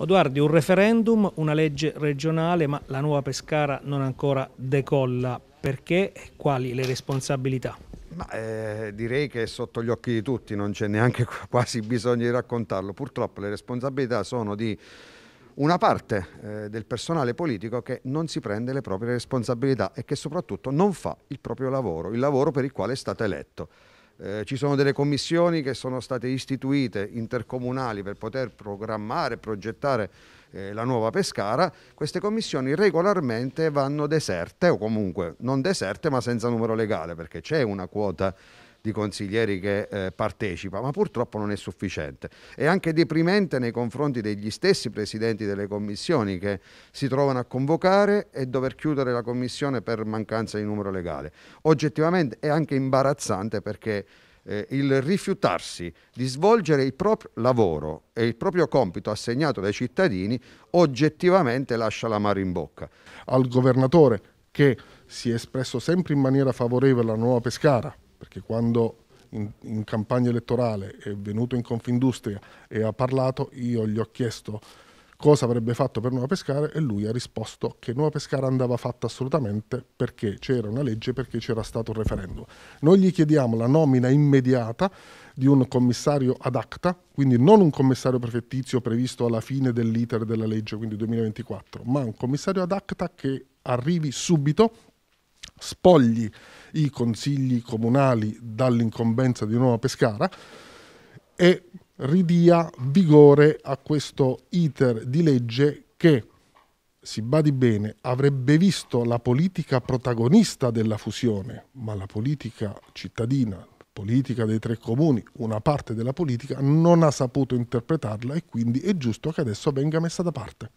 Odoardi, oh, un referendum, una legge regionale, ma la nuova Pescara non ancora decolla. Perché e quali le responsabilità? Ma, eh, direi che è sotto gli occhi di tutti, non c'è neanche quasi bisogno di raccontarlo. Purtroppo le responsabilità sono di una parte eh, del personale politico che non si prende le proprie responsabilità e che soprattutto non fa il proprio lavoro, il lavoro per il quale è stato eletto. Eh, ci sono delle commissioni che sono state istituite intercomunali per poter programmare, e progettare eh, la nuova Pescara. Queste commissioni regolarmente vanno deserte o comunque non deserte ma senza numero legale perché c'è una quota di consiglieri che eh, partecipa, ma purtroppo non è sufficiente. È anche deprimente nei confronti degli stessi presidenti delle commissioni che si trovano a convocare e dover chiudere la commissione per mancanza di numero legale. Oggettivamente è anche imbarazzante perché eh, il rifiutarsi di svolgere il proprio lavoro e il proprio compito assegnato dai cittadini oggettivamente lascia la mare in bocca. Al governatore che si è espresso sempre in maniera favorevole alla nuova Pescara, perché quando in, in, campagna elettorale è venuto in Confindustria e ha parlato, io gli ho chiesto cosa avrebbe fatto per Nuova Pescara e lui ha risposto che Nuova Pescara andava fatta assolutamente perché c'era una legge, perché c'era stato un referendum. Noi gli chiediamo la nomina immediata di un commissario ad acta, quindi non un commissario prefettizio previsto alla fine dell'iter della legge, quindi 2024, ma un commissario ad acta che arrivi subito, spogli i consigli comunali dall'incombenza di Nuova Pescara e ridia vigore a questo iter di legge che, si badi bene, avrebbe visto la politica protagonista della fusione, ma la politica cittadina, politica dei tre comuni, una parte della politica, non ha saputo interpretarla e quindi è giusto che adesso venga messa da parte.